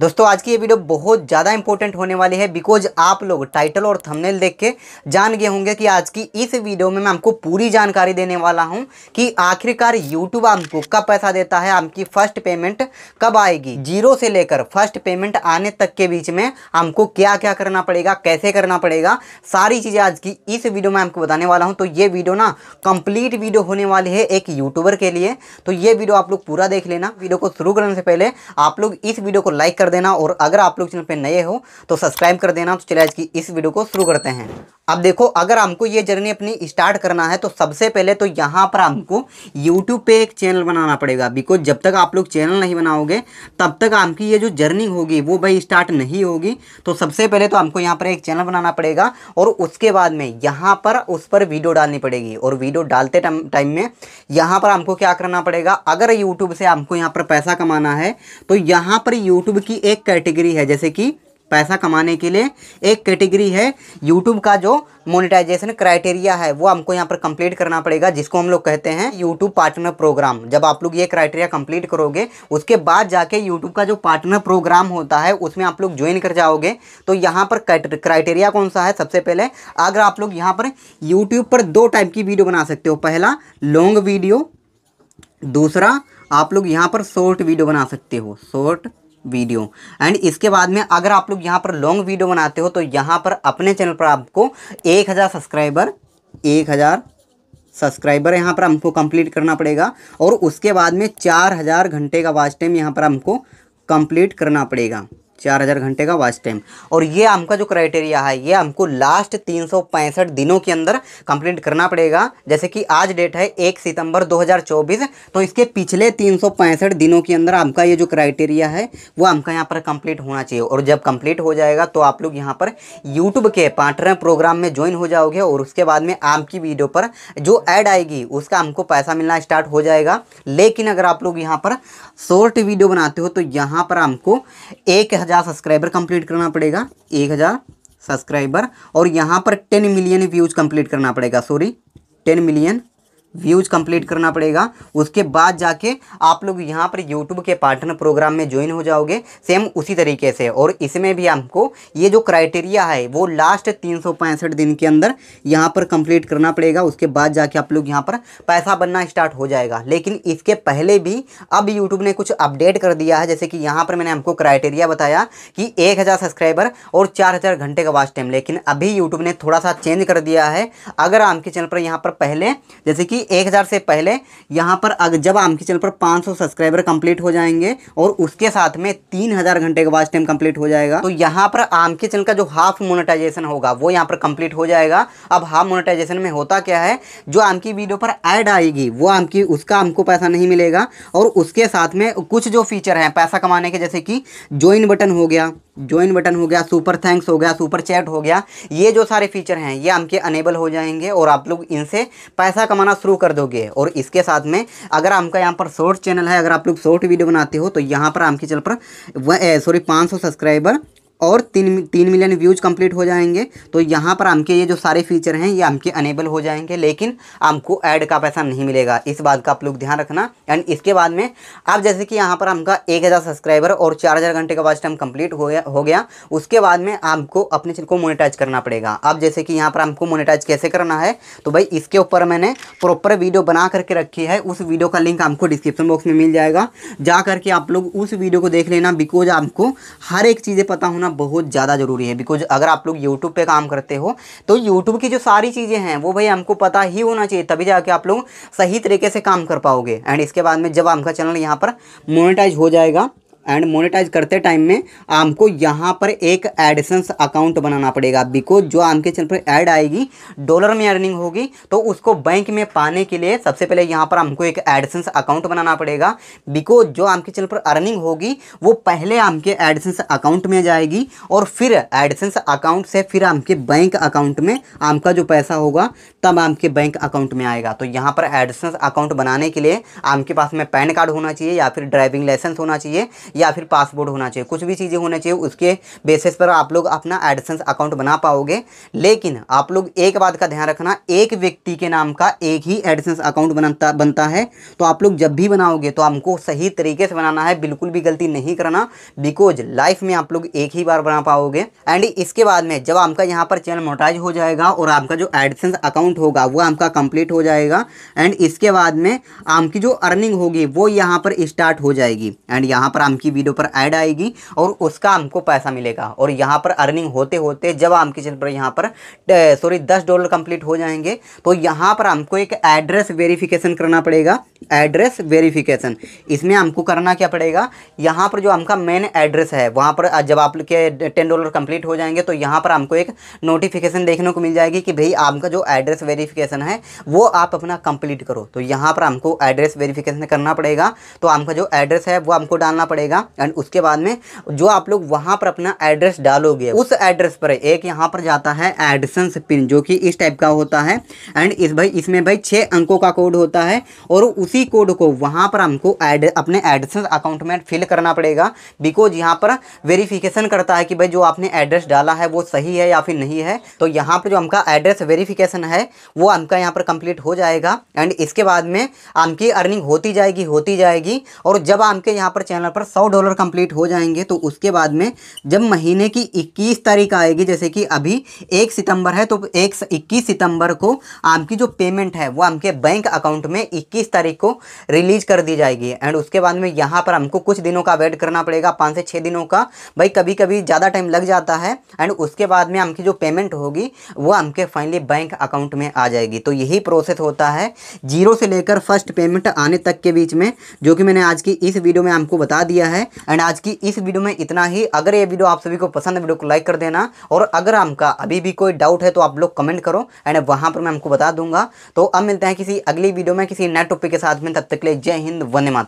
दोस्तों आज की ये वीडियो बहुत ज़्यादा इंपॉर्टेंट होने वाली है बिकॉज आप लोग टाइटल और थंबनेल देख के जान गए होंगे कि आज की इस वीडियो में मैं आपको पूरी जानकारी देने वाला हूं कि आखिरकार यूट्यूब आपको कब पैसा देता है आपकी फर्स्ट पेमेंट कब आएगी जीरो से लेकर फर्स्ट पेमेंट आने तक के बीच में आपको क्या क्या करना पड़ेगा कैसे करना पड़ेगा सारी चीज़ें आज की इस वीडियो में आपको बताने वाला हूँ तो ये वीडियो ना कंप्लीट वीडियो होने वाली है एक यूट्यूबर के लिए तो ये वीडियो आप लोग पूरा देख लेना वीडियो को शुरू करने से पहले आप लोग इस वीडियो को लाइक कर कर देना और अगर आप लोग चैनल पे नए हो तो सब्सक्राइब कर देना तो चलिए आज की इस वीडियो को शुरू करते हैं अब देखो अगर हमको ये जर्नी अपनी स्टार्ट करना है तो सबसे पहले तो यहाँ पर हमको यूट्यूब पे एक चैनल बनाना पड़ेगा बिकॉज जब तक आप लोग चैनल नहीं बनाओगे तब तक आपकी ये जो जर्नी होगी वो भाई स्टार्ट नहीं होगी तो सबसे पहले तो हमको यहाँ पर एक चैनल बनाना पड़ेगा और उसके बाद में यहाँ पर उस पर वीडियो डालनी पड़ेगी और वीडियो डालते टाइम में यहाँ पर हमको क्या करना पड़ेगा अगर यूट्यूब से हमको यहाँ पर पैसा कमाना है तो यहाँ पर यूट्यूब की की एक कैटेगरी है जैसे कि पैसा कमाने के लिए एक कैटेगरी है यूट्यूब का जो मोनेटाइजेशन क्राइटेरिया है वो हमको यहाँ पर कंप्लीट करना पड़ेगा जिसको हम लोग कहते हैं यूट्यूब पार्टनर प्रोग्राम जब आप लोग ये क्राइटेरिया कंप्लीट करोगे उसके बाद जाके यूट्यूब का जो पार्टनर प्रोग्राम होता है उसमें आप लोग ज्वाइन कर जाओगे तो यहाँ पर क्राइटेरिया कौन सा है सबसे पहले अगर आप लोग यहाँ पर यूट्यूब पर दो टाइप की वीडियो बना सकते हो पहला लॉन्ग वीडियो दूसरा आप लोग यहाँ पर शॉर्ट वीडियो बना सकते हो शॉर्ट वीडियो एंड इसके बाद में अगर आप लोग यहाँ पर लॉन्ग वीडियो बनाते हो तो यहाँ पर अपने चैनल पर आपको एक हज़ार सब्सक्राइबर एक हज़ार सब्सक्राइबर यहाँ पर हमको कंप्लीट करना पड़ेगा और उसके बाद में चार हज़ार घंटे का वाच टाइम यहाँ पर हमको कंप्लीट करना पड़ेगा चार हज़ार घंटे का वॉच टाइम और ये आपका जो क्राइटेरिया है ये हमको लास्ट तीन सौ पैंसठ दिनों के अंदर कंप्लीट करना पड़ेगा जैसे कि आज डेट है एक सितंबर 2024 तो इसके पिछले तीन सौ पैंसठ दिनों के अंदर आपका ये जो क्राइटेरिया है वो आपका यहाँ पर कंप्लीट होना चाहिए और जब कंप्लीट हो जाएगा तो आप लोग यहाँ पर यूट्यूब के पार्टनर प्रोग्राम में ज्वाइन हो जाओगे और उसके बाद में आपकी वीडियो पर जो ऐड आएगी उसका हमको पैसा मिलना स्टार्ट हो जाएगा लेकिन अगर आप लोग यहाँ पर शॉर्ट वीडियो बनाते हो तो यहाँ पर हमको एक हज़ार सब्सक्राइबर कंप्लीट करना पड़ेगा एक हज़ार सब्सक्राइबर और यहाँ पर टेन मिलियन व्यूज़ कंप्लीट करना पड़ेगा sorry ten million views complete करना पड़ेगा उसके बाद जाके आप लोग यहाँ पर यूट्यूब के पार्टनर प्रोग्राम में ज्वाइन हो जाओगे सेम उसी तरीके से और इसमें भी आपको ये जो क्राइटेरिया है वो लास्ट तीन दिन के अंदर यहाँ पर कंप्लीट करना पड़ेगा उसके बाद जाके आप लोग यहाँ पर पैसा बनना स्टार्ट हो जाएगा लेकिन इसके पहले भी अब यूट्यूब ने कुछ अपडेट कर दिया है जैसे कि यहाँ पर मैंने आपको क्राइटेरिया बताया कि एक हज़ार सब्सक्राइबर और चार हज़ार घंटे का वास्ट टाइम लेकिन अभी यूट्यूब ने थोड़ा सा चेंज कर दिया है अगर आपके चैनल पर यहाँ पर पहले जैसे कि एक हज़ार से पहले यहाँ पर अग, जब आम के चैनल पर 500 सब्सक्राइबर कंप्लीट हो जाएंगे और उसके साथ में तीन हज़ार घंटे का वाच टाइम कंप्लीट हो जाएगा तो यहाँ पर आम के चैनल का जो हाफ मोनेटाइजेशन होगा वो यहाँ पर कंप्लीट हो जाएगा अब हाफ मोनेटाइजेशन में होता क्या है जो आम की वीडियो पर ऐड आएगी वो आम की उसका हमको पैसा नहीं मिलेगा और उसके साथ में कुछ जो फीचर हैं पैसा कमाने के जैसे कि ज्वाइन बटन हो गया ज्वाइन बटन हो गया सुपर थैंक्स हो गया सुपर चैट हो गया ये जो सारे फीचर हैं ये आपके अनेबल हो जाएंगे और आप लोग इनसे पैसा कमाना शुरू कर दोगे और इसके साथ में अगर आपका यहाँ पर शॉर्ट चैनल है अगर आप लोग शॉर्ट वीडियो बनाते हो तो यहाँ पर आपके चैनल पर सॉरी पाँच सौ सब्सक्राइबर और तीन तीन मिलियन व्यूज़ कंप्लीट हो जाएंगे तो यहाँ पर हमके ये जो सारे फीचर हैं ये हमके अनेबल हो जाएंगे लेकिन आपको ऐड का पैसा नहीं मिलेगा इस बात का आप लोग ध्यान रखना एंड इसके बाद में आप जैसे कि यहाँ पर हमका एक हज़ार सब्सक्राइबर और चार हज़ार घंटे का वाच टाइम कंप्लीट हो गया हो गया उसके बाद में आपको अपने चैनल को मोनिटाइज करना पड़ेगा अब जैसे कि यहाँ पर हमको मोनिटाइज कैसे करना है तो भाई इसके ऊपर मैंने प्रॉपर वीडियो बना करके रखी है उस वीडियो का लिंक आपको डिस्क्रिप्शन बॉक्स में मिल जाएगा जा करके आप लोग उस वीडियो को देख लेना बिकॉज आपको हर एक चीज़ें पता होना होना बहुत ज़्यादा ज़रूरी है बिकॉज अगर आप लोग यूट्यूब पर काम करते हो तो यूट्यूब की जो सारी चीज़ें हैं वो भाई हमको पता ही होना चाहिए तभी जाके आप लोग सही तरीके से काम कर पाओगे एंड इसके बाद में जब आपका चैनल यहाँ पर मोनिटाइज हो जाएगा एंड मोनेटाइज करते टाइम में आपको यहाँ पर एक एडिसंस अकाउंट बनाना पड़ेगा बिकॉज जो आपके चैनल पर ऐड आएगी डॉलर में अर्निंग होगी तो उसको बैंक में पाने के लिए सबसे पहले यहाँ पर हमको एक एडिसंस अकाउंट बनाना पड़ेगा बिकॉज जो आपके चैनल पर अर्निंग होगी वो पहले आपके एडिसंस अकाउंट में जाएगी और फिर एडिसंस अकाउंट से फिर आपके बैंक अकाउंट में आपका जो पैसा होगा तब आपके बैंक अकाउंट में आएगा तो यहाँ पर एडिसंस अकाउंट बनाने के लिए आपके पास में पैन कार्ड होना चाहिए या फिर ड्राइविंग लाइसेंस होना चाहिए या फिर पासपोर्ट होना चाहिए कुछ भी चीज़ें होना चाहिए उसके बेसिस पर आप लोग अपना एडसेंस अकाउंट बना पाओगे लेकिन आप लोग एक बात का ध्यान रखना एक व्यक्ति के नाम का एक ही एडसेंस अकाउंट बनता बनता है तो आप लोग जब भी बनाओगे तो हमको सही तरीके से बनाना है बिल्कुल भी गलती नहीं करना बिकॉज लाइफ में आप लोग एक ही बार बना पाओगे एंड इसके बाद में जब आपका यहाँ पर चैनल मोटाइज हो जाएगा और आपका जो एडसेंस अकाउंट होगा वो आपका कंप्लीट हो जाएगा एंड इसके बाद में आपकी जो अर्निंग होगी वो यहाँ पर स्टार्ट हो जाएगी एंड यहाँ पर आपकी की वीडियो पर ऐड आएगी और उसका हमको पैसा मिलेगा और यहाँ पर अर्निंग होते होते जब आपके चैनल पर यहाँ पर सॉरी दस डॉलर कंप्लीट हो जाएंगे तो यहाँ पर हमको एक एड्रेस वेरिफिकेशन करना पड़ेगा एड्रेस वेरिफिकेशन इसमें हमको करना क्या पड़ेगा यहाँ पर जो हमका मेन एड्रेस है वहाँ पर जब आपके टेन डॉलर कंप्लीट हो जाएंगे तो यहाँ पर हमको एक नोटिफिकेशन देखने को मिल जाएगी कि भाई आपका जो एड्रेस वेरिफिकेशन है वो आप अपना कंप्लीट करो तो यहाँ पर हमको एड्रेस वेरिफिकेशन करना पड़ेगा तो आपका जो एड्रेस है वो हमको डालना पड़ेगा जाएगा एंड उसके बाद में जो आप लोग वहां पर अपना एड्रेस डालोगे उस एड्रेस पर एक यहाँ पर जाता है एडसन्स पिन जो कि इस टाइप का होता है एंड इस भाई इसमें भाई छः अंकों का कोड होता है और उसी कोड को वहां पर हमको एड अपने एडसन्स अकाउंट में फिल करना पड़ेगा बिकॉज यहाँ पर वेरीफिकेशन करता है कि भाई जो आपने एड्रेस डाला है वो सही है या फिर नहीं है तो यहाँ पर जो हमका एड्रेस वेरीफिकेशन है वो हमका यहाँ पर कंप्लीट हो जाएगा एंड इसके बाद में आपकी अर्निंग होती जाएगी होती जाएगी और जब आपके यहाँ पर चैनल पर सौ 100 डॉलर कंप्लीट हो जाएंगे तो उसके बाद में जब महीने की इक्कीस तारीख आएगी जैसे कि अभी एक सितंबर है तो एक इक्कीस सितंबर को आपकी जो पेमेंट है वो आपके बैंक अकाउंट में इक्कीस तारीख को रिलीज कर दी जाएगी एंड उसके बाद में यहाँ पर हमको कुछ दिनों का वेट करना पड़ेगा पाँच से छः दिनों का भाई कभी कभी ज़्यादा टाइम लग जाता है एंड उसके बाद में हमकी जो पेमेंट होगी वो हमके फाइनली बैंक अकाउंट में आ जाएगी तो यही प्रोसेस होता है जीरो से लेकर फर्स्ट पेमेंट आने तक के बीच में जो कि मैंने आज की इस वीडियो में आपको बता दिया है है एंड आज की इस वीडियो में इतना ही अगर ये वीडियो आप सभी को पसंद है वीडियो को लाइक कर देना और अगर आपका अभी भी कोई डाउट है तो आप लोग कमेंट करो एंड वहां पर मैं आपको बता दूंगा तो अब मिलते हैं किसी अगली वीडियो में किसी नए टॉपिक के साथ में तब तक ले जय हिंद वन मातरम